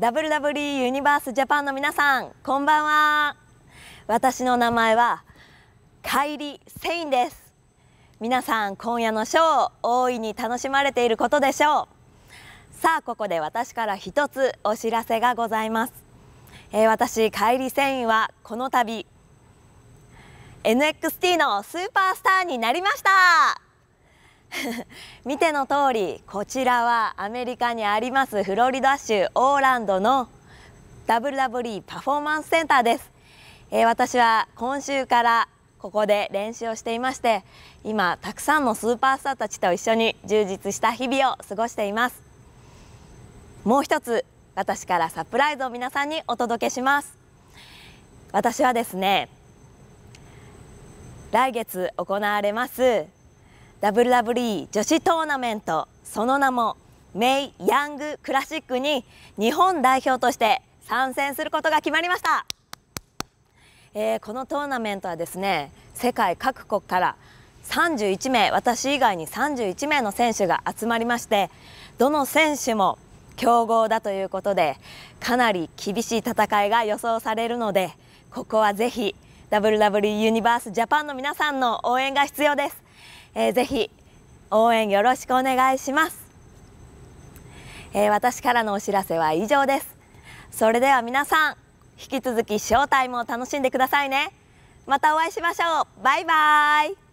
WW ユニバースジャパンの皆さんこんばんは私の名前はカイリ・セインです皆さん今夜のショー大いに楽しまれていることでしょうさあここで私から一つお知らせがございます、えー、私カイリ・セインはこの度 NXT のスーパースターになりました 見ての通りこちらはアメリカにありますフロリダ州オーランドの WWE パフォーマンスセンターです、えー、私は今週からここで練習をしていまして今たくさんのスーパースターたちと一緒に充実した日々を過ごしていますもう一つ私からサプライズを皆さんにお届けします私はですね来月行われます WWE 女子トーナメントその名もメイ・ヤング・クラシックに日本代表として参戦することが決まりました、えー、このトーナメントはですね世界各国から31名私以外に31名の選手が集まりましてどの選手も強豪だということでかなり厳しい戦いが予想されるのでここはぜひ WWE ユニバースジャパンの皆さんの応援が必要ですえー、ぜひ応援よろしくお願いします、えー、私からのお知らせは以上ですそれでは皆さん引き続きショータイムを楽しんでくださいねまたお会いしましょうバイバイ